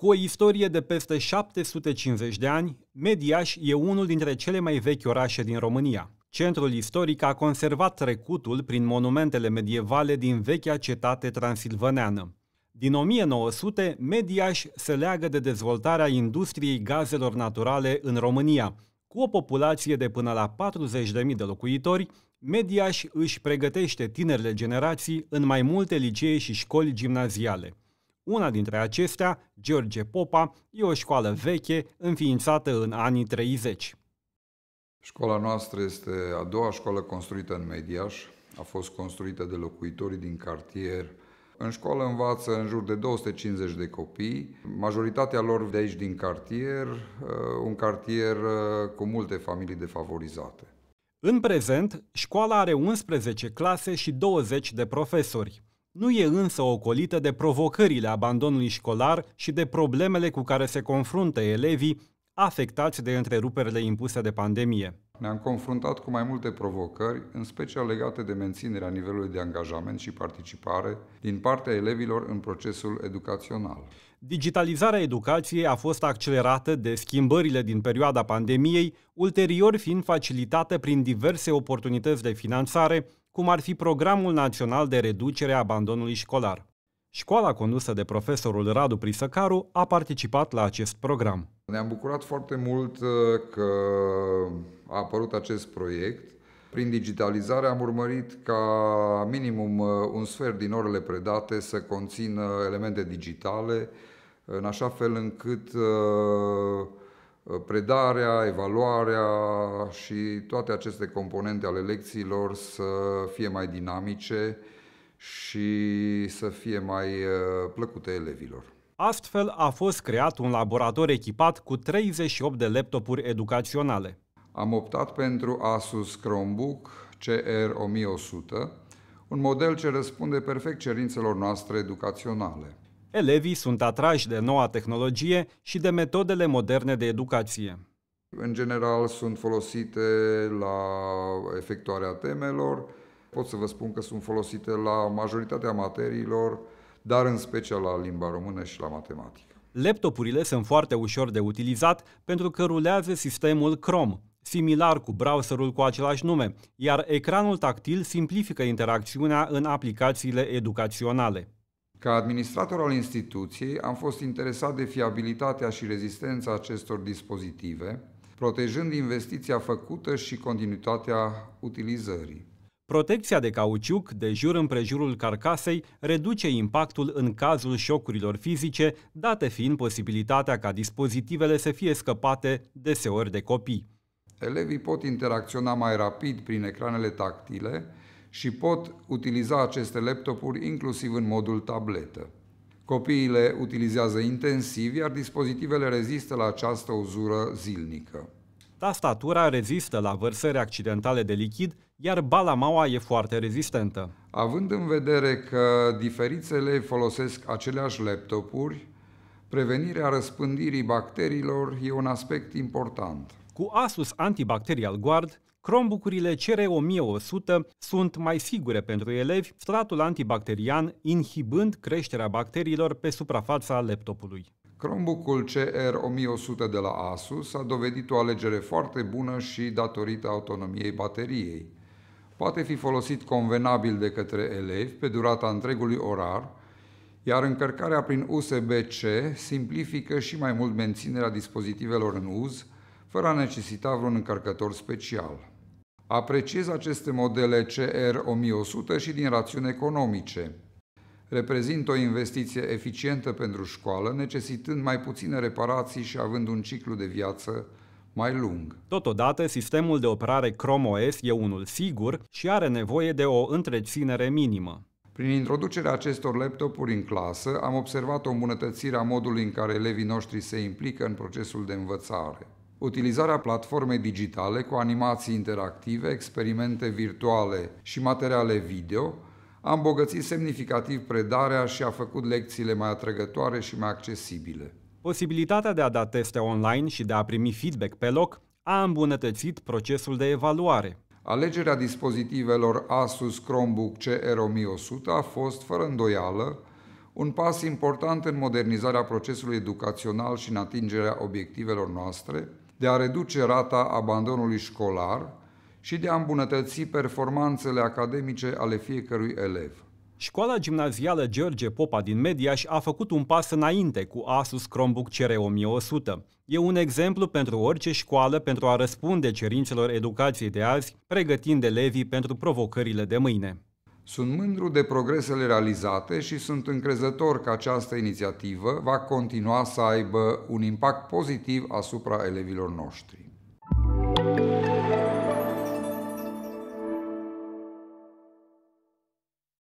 Cu o istorie de peste 750 de ani, Mediaș e unul dintre cele mai vechi orașe din România. Centrul istoric a conservat trecutul prin monumentele medievale din vechea cetate transilvaneană. Din 1900, Mediaș se leagă de dezvoltarea industriei gazelor naturale în România. Cu o populație de până la 40.000 de locuitori, Mediaș își pregătește tinerile generații în mai multe licee și școli gimnaziale. Una dintre acestea, George Popa, e o școală veche înființată în anii 30. Școala noastră este a doua școală construită în Mediaș. A fost construită de locuitorii din cartier. În școală învață în jur de 250 de copii, majoritatea lor de aici din cartier, uh, un cartier uh, cu multe familii defavorizate. În prezent, școala are 11 clase și 20 de profesori. Nu e însă ocolită de provocările abandonului școlar și de problemele cu care se confruntă elevii afectați de întreruperile impuse de pandemie. Ne-am confruntat cu mai multe provocări, în special legate de menținerea nivelului de angajament și participare din partea elevilor în procesul educațional. Digitalizarea educației a fost accelerată de schimbările din perioada pandemiei, ulterior fiind facilitată prin diverse oportunități de finanțare, cum ar fi Programul Național de Reducere a Abandonului Școlar. Școala condusă de profesorul Radu Prisăcaru a participat la acest program. Ne-am bucurat foarte mult uh, că a apărut acest proiect. Prin digitalizare am urmărit ca minimum uh, un sfert din orele predate să conțină elemente digitale, în așa fel încât uh, Ă, predarea, evaluarea și toate aceste componente ale lecțiilor să fie mai dinamice și să fie mai ă, plăcute elevilor. Astfel a fost creat un laborator echipat cu 38 de laptopuri educaționale. Am optat pentru Asus Chromebook CR1100, un model ce răspunde perfect cerințelor noastre educaționale. Elevii sunt atrași de noua tehnologie și de metodele moderne de educație. În general sunt folosite la efectuarea temelor, pot să vă spun că sunt folosite la majoritatea materiilor, dar în special la limba română și la matematică. Laptopurile sunt foarte ușor de utilizat pentru că rulează sistemul Chrome, similar cu browserul cu același nume, iar ecranul tactil simplifică interacțiunea în aplicațiile educaționale. Ca administrator al instituției, am fost interesat de fiabilitatea și rezistența acestor dispozitive, protejând investiția făcută și continuitatea utilizării. Protecția de cauciuc de jur împrejurul carcasei reduce impactul în cazul șocurilor fizice, date fiind posibilitatea ca dispozitivele să fie scăpate deseori de copii. Elevii pot interacționa mai rapid prin ecranele tactile, și pot utiliza aceste laptopuri inclusiv în modul tabletă. Copiii le utilizează intensiv, iar dispozitivele rezistă la această uzură zilnică. Tastatura rezistă la vărsări accidentale de lichid, iar balamaua e foarte rezistentă. Având în vedere că diferiți elevi folosesc aceleași laptopuri, prevenirea răspândirii bacteriilor e un aspect important. Cu Asus Antibacterial Guard Chromebook-urile CR1100 sunt mai sigure pentru elevi, stratul antibacterian inhibând creșterea bacteriilor pe suprafața laptopului. Chromebook-ul CR1100 de la Asus a dovedit o alegere foarte bună și datorită autonomiei bateriei. Poate fi folosit convenabil de către elevi pe durata întregului orar, iar încărcarea prin USB-C simplifică și mai mult menținerea dispozitivelor în uz, fără a necesita vreun încărcător special. Apreciez aceste modele CR1100 și din rațiuni economice. Reprezintă o investiție eficientă pentru școală, necesitând mai puține reparații și având un ciclu de viață mai lung. Totodată, sistemul de operare Chrome OS e unul sigur și are nevoie de o întreținere minimă. Prin introducerea acestor laptopuri în clasă, am observat o îmbunătățire a modului în care elevii noștri se implică în procesul de învățare utilizarea platformei digitale cu animații interactive, experimente virtuale și materiale video a îmbogățit semnificativ predarea și a făcut lecțiile mai atrăgătoare și mai accesibile. Posibilitatea de a da teste online și de a primi feedback pe loc a îmbunătățit procesul de evaluare. Alegerea dispozitivelor Asus Chromebook CR1100 a fost, fără îndoială, un pas important în modernizarea procesului educațional și în atingerea obiectivelor noastre, de a reduce rata abandonului școlar și de a îmbunătăți performanțele academice ale fiecărui elev. Școala gimnazială George Popa din Mediaș a făcut un pas înainte cu Asus Chromebook CR1100. E un exemplu pentru orice școală pentru a răspunde cerințelor educației de azi, pregătind elevii pentru provocările de mâine. Sunt mândru de progresele realizate și sunt încrezător că această inițiativă va continua să aibă un impact pozitiv asupra elevilor noștri.